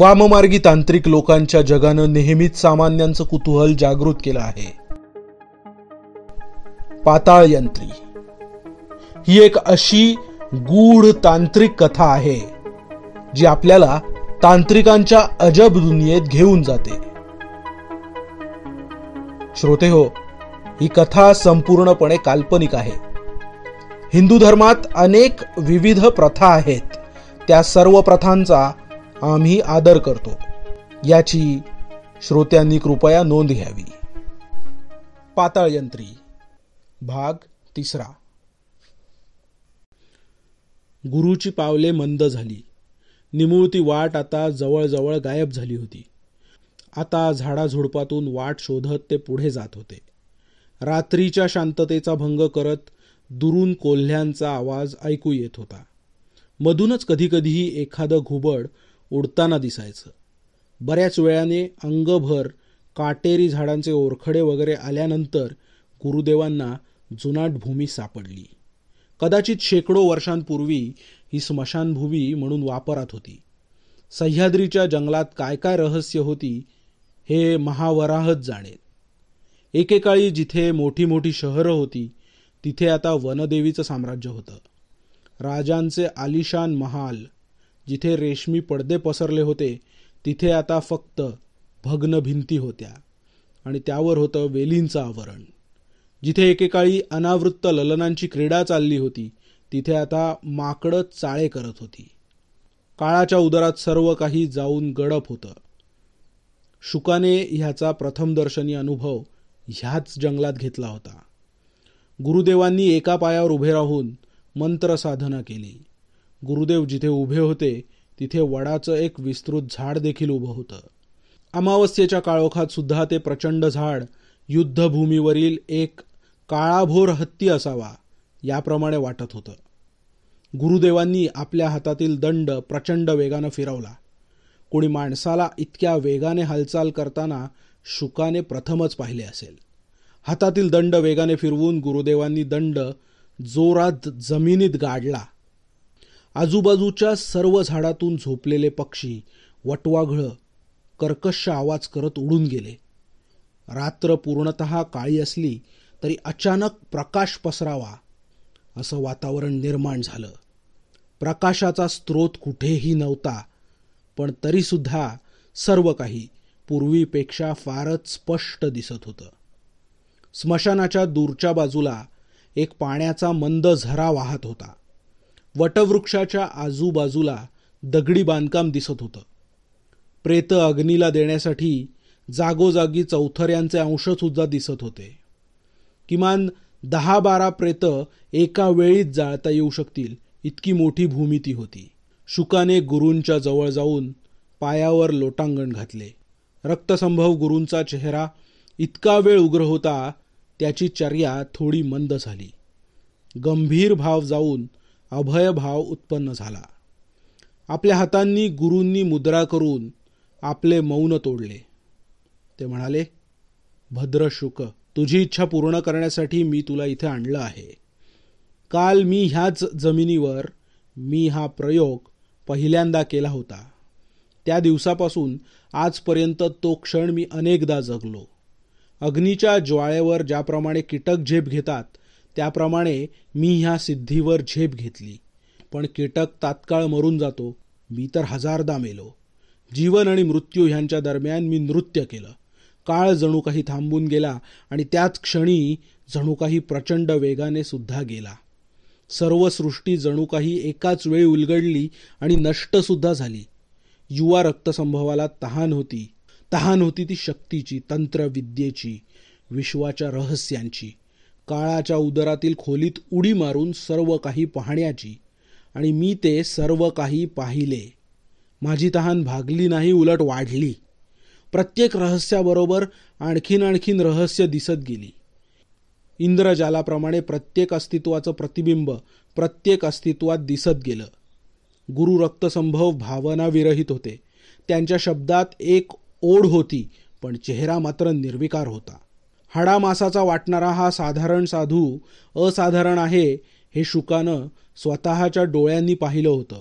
वाममार्गी तांत्रिक लोकांच्या जगानं नेहमीच सामान्यांचं कुतूहल जागृत केलं आहे पाताळ यंत्री ही एक अशी गूढ तांत्रिक कथा आहे जी आपल्याला तांत्रिकांच्या अजब दुनियेत घेऊन जाते श्रोते हो ही कथा संपूर्णपणे काल्पनिक आहे हिंदू धर्मात अनेक विविध प्रथा आहेत त्या सर्व प्रथांचा आम्ही आदर करतो याची श्रोत्यांनी कृपया नोंद घ्यावी पाताळयंत्री भाग तिसरा गुरुची पावले मंद झाली निमुळती वाट आता जवळजवळ गायब झाली होती आता झाडाझुडपातून वाट शोधत ते पुढे जात होते रात्रीच्या शांततेचा भंग करत दुरून कोल्ह्यांचा आवाज ऐकू येत होता मधूनच कधीकधीही एखादं घुबड उडताना दिसायचं बऱ्याच वेळाने अंगभर काटेरी झाडांचे ओरखडे वगैरे आल्यानंतर गुरुदेवांना जुनाट भूमी सापडली कदाचित शेकडो वर्षांपूर्वी ही स्मशानभूमी म्हणून वापरात होती सह्याद्रीच्या जंगलात काय काय रहस्य होती हे महावराहच जाणे एकेकाळी जिथे मोठी मोठी शहरं होती तिथे आता वनदेवीचं साम्राज्य होतं राजांचे आलिशान महाल जिथे रेशमी पडदे पसरले होते तिथे आता फक्त भग्न भिंती होत्या आणि त्यावर होतं वेलींचं आवरण जिथे एकेकाळी अनावृत्त ललनांची क्रीडा चालली होती तिथे आता माकडं चाळे करत होती काळाच्या उदरात सर्व काही जाऊन गडप होतं शुकाने ह्याचा प्रथमदर्शनी अनुभव ह्याच जंगलात घेतला होता गुरुदेवांनी एका पायावर उभे राहून मंत्रसाधना केली गुरुदेव जिथे उभे होते तिथे वडाचं एक विस्तृत झाड देखील उभं होतं अमावस्येच्या काळोखात सुद्धा ते प्रचंड झाड युद्धभूमीवरील एक काळाभोर हत्ती असावा याप्रमाणे वाटत होतं गुरुदेवांनी आपल्या हातातील दंड प्रचंड वेगानं फिरवला कोणी माणसाला इतक्या वेगाने हालचाल करताना शुकाने प्रथमच पाहिले असेल हातातील दंड वेगाने फिरवून गुरुदेवांनी दंड जोरात जमिनीत गाडला आजूबाजूच्या सर्व झाडातून झोपलेले पक्षी वटवाघळं कर्कश आवाज करत उडून गेले रात्र पूर्णत काळी असली तरी अचानक प्रकाश पसरावा असं वातावरण निर्माण झालं प्रकाशाचा स्रोत कुठेही नव्हता पण तरीसुद्धा सर्व काही पूर्वीपेक्षा फारच स्पष्ट दिसत होतं स्मशानाच्या दूरच्या बाजूला एक पाण्याचा मंद झरा वाहत होता वटवृक्षाच्या आजूबाजूला दगडी बांधकाम दिसत होतं प्रेत अग्नीला देण्यासाठी जागोजागी चौथऱ्यांचे अंशसुद्धा दिसत होते किमान दहा बारा प्रेत एका वेळीच जाळता येऊ शकतील इतकी मोठी भूमिती होती शुकाने गुरूंच्या जवळ जाऊन पायावर लोटांगण घातले रक्तसंभव गुरूंचा चेहरा इतका वेळ उग्र होता त्याची चर्या थोडी मंद झाली गंभीर भाव जाऊन अभयभाव उत्पन्न झाला आपल्या हातांनी गुरूंनी मुद्रा करून आपले मौन तोडले ते म्हणाले भद्र शुक तुझी इच्छा पूर्ण करण्यासाठी मी तुला इथे आणलं आहे काल मी ह्याच जमिनीवर मी हा प्रयोग पहिल्यांदा केला होता त्या दिवसापासून आजपर्यंत तो क्षण मी अनेकदा जगलो अग्नीच्या ज्वाळेवर ज्याप्रमाणे कीटक झेप घेतात त्याप्रमाणे मी ह्या सिद्धीवर झेप घेतली पण कीटक तात्काळ मरून जातो मी तर हजारदा मेलो जीवन आणि मृत्यू ह्यांच्या दरम्यान मी नृत्य केलं काळ जणू काही थांबून गेला आणि त्याच क्षणी जणू काही प्रचंड वेगाने सुद्धा गेला सर्व सृष्टी जणू काही एकाच वेळी उलगडली आणि नष्टसुद्धा झाली युवा रक्तसंभवाला तहान होती तहान होती ती शक्तीची तंत्रविद्येची विश्वाच्या रहस्यांची काळाच्या उदरातील खोलीत उडी मारून सर्व काही पाहण्याची आणि मी ते सर्व काही पाहिले माझी तहान भागली नाही उलट वाढली प्रत्येक रहस्याबरोबर आणखीन आणखीन रहस्य दिसत गेली इंद्रजालाप्रमाणे प्रत्येक अस्तित्वाचं प्रतिबिंब प्रत्येक अस्तित्वात दिसत गेलं गुरु रक्तसंभव भावनाविरहित होते त्यांच्या शब्दात एक ओढ होती पण चेहरा मात्र निर्विकार होता मासाचा वाटणारा हा साधारण साधू असाधारण आहे हे शुकानं स्वतःच्या डोळ्यांनी पाहिलं होतं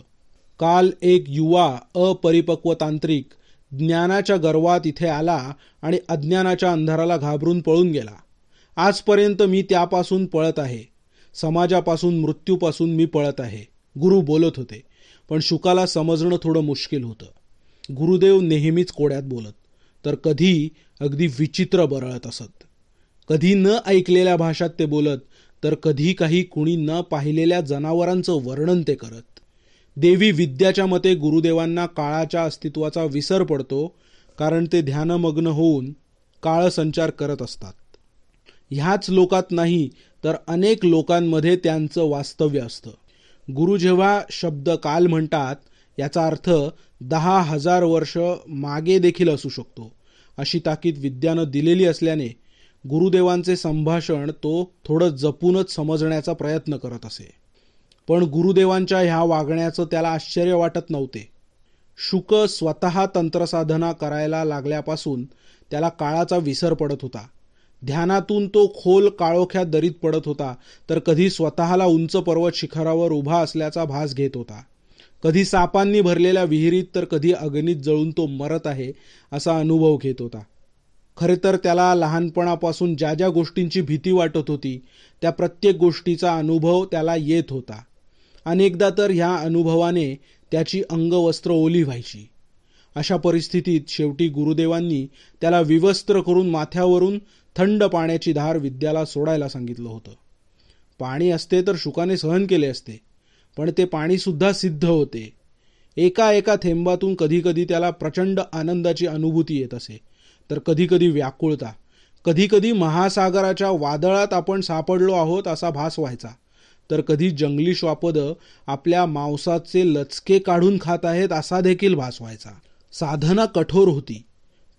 काल एक युवा अपरिपक्व तांत्रिक ज्ञानाच्या गर्वात इथे आला आणि अज्ञानाच्या अंधाराला घाबरून पळून गेला आजपर्यंत मी त्यापासून पळत आहे समाजापासून मृत्यूपासून मी पळत आहे गुरु बोलत होते पण शुकाला समजणं थोडं मुश्किल होतं गुरुदेव नेहमीच कोड्यात बोलत तर कधी अगदी विचित्र बरळत असत कधी न ऐकलेल्या भाषात ते बोलत तर कधी काही कुणी न पाहिलेल्या जनावरांचं वर्णन ते करत देवी विद्याच्या मते गुरुदेवांना काळाच्या अस्तित्वाचा विसर पडतो कारण ते ध्यानमग्न होऊन संचार करत असतात ह्याच लोकात नाही तर अनेक लोकांमध्ये त्यांचं वास्तव्य असतं गुरु जेव्हा शब्द काल म्हणतात याचा अर्थ दहा हजार वर्ष मागे देखील असू शकतो अशी ताकीद विद्यानं दिलेली असल्याने गुरुदेवांचे संभाषण तो थोडं जपूनच समजण्याचा प्रयत्न करत असे पण गुरुदेवांच्या ह्या वागण्याचं त्याला आश्चर्य वाटत नव्हते शुक स्वतः तंत्रसाधना करायला लागल्यापासून त्याला काळाचा विसर पडत होता ध्यानातून तो खोल काळोख्या दरीत पडत होता तर कधी स्वतःला उंच पर्वत शिखरावर उभा असल्याचा भास घेत होता कधी सापांनी भरलेल्या विहिरीत तर कधी अग्नीत जळून तो मरत आहे असा अनुभव घेत होता खरे तर त्याला लहानपणापासून ज्या ज्या गोष्टींची भीती वाटत होती त्या प्रत्येक गोष्टीचा अनुभव त्याला येत होता अनेकदा तर ह्या अनुभवाने त्याची अंगवस्त्र ओली व्हायची अशा परिस्थितीत शेवटी गुरुदेवांनी त्याला विवस्त्र करून माथ्यावरून थंड पाण्याची धार विद्याला सोडायला सांगितलं होतं पाणी असते तर शुकाने सहन केले असते पण ते पाणीसुद्धा सिद्ध होते एका एका थेंबातून कधीकधी त्याला प्रचंड आनंदाची अनुभूती येत असे तर कधीकधी व्याकुळता कधीकधी महासागराच्या वादळात आपण सापडलो आहोत असा भास व्हायचा तर कधी जंगली श्वापद आपल्या मांसाचे लचके काढून खात आहेत असा देखील भास व्हायचा साधना कठोर होती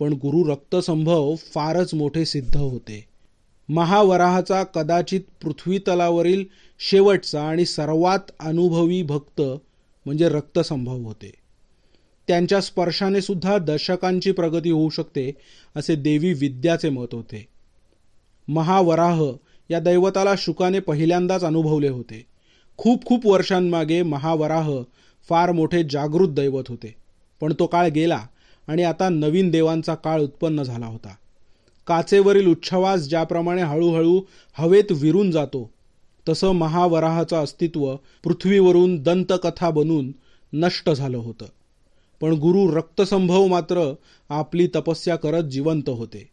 पण गुरु रक्तसंभव फारच मोठे सिद्ध होते महावराहाचा कदाचित पृथ्वीतलावरील शेवटचा आणि सर्वात अनुभवी भक्त म्हणजे रक्तसंभव होते त्यांच्या स्पर्शाने सुद्धा दशकांची प्रगती होऊ शकते असे देवी विद्याचे मत होते महावराह या दैवताला शुकाने पहिल्यांदाच अनुभवले होते खूप खूप वर्षांमागे महावराह फार मोठे जागृत दैवत होते पण तो काळ गेला आणि आता नवीन देवांचा काळ उत्पन्न झाला होता काचेवरील उच्छवास ज्याप्रमाणे हळूहळू हवेत विरून जातो तसं महावराहाचं अस्तित्व पृथ्वीवरून दंतकथा बनून नष्ट झालं होतं पण गुरु रक्तसंभव मात्र आपली तपस्या करत जिवंत होते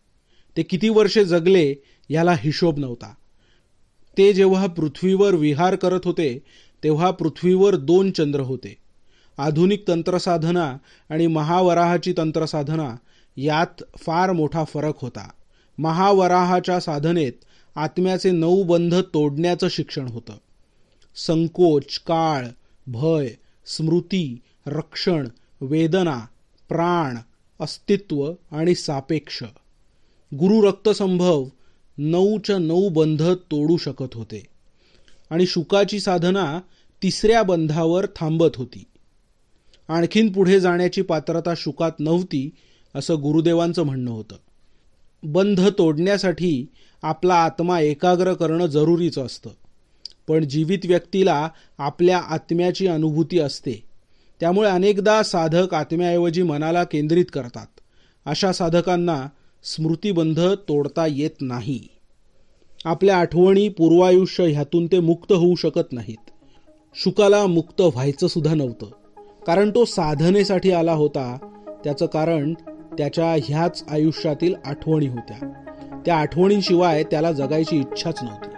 ते किती वर्षे जगले याला हिशोब नव्हता ते जेव्हा पृथ्वीवर विहार करत होते तेव्हा पृथ्वीवर दोन चंद्र होते आधुनिक तंत्रसाधना आणि महावराहाची तंत्रसाधना यात फार मोठा फरक होता महावराहाच्या साधनेत आत्म्याचे नऊ बंध तोडण्याचं शिक्षण होतं संकोच काळ भय स्मृती रक्षण वेदना प्राण अस्तित्व आणि सापेक्ष गुरु रक्तसंभव नऊच्या नऊ बंध तोडू शकत होते आणि शुकाची साधना तिसऱ्या बंधावर थांबत होती आणखीन पुढे जाण्याची पात्रता शुकात नव्हती असं गुरुदेवांचं म्हणणं होतं बंध तोडण्यासाठी आपला आत्मा एकाग्र करणं जरुरीचं असतं पण जीवित व्यक्तीला आपल्या आत्म्याची अनुभूती असते त्यामुळे अनेकदा साधक आत्म्याऐवजी मनाला केंद्रित करतात अशा साधकांना स्मृतिबंध तोडता येत नाही आपल्या आठवणी पूर्वायुष्य ह्यातून ते मुक्त होऊ शकत नाहीत शुकाला मुक्त व्हायचं सुद्धा नव्हतं कारण तो साधनेसाठी आला होता त्याचं कारण त्याच्या ह्याच आयुष्यातील आठवणी होत्या त्या आठवणींशिवाय त्याला जगायची इच्छाच नव्हती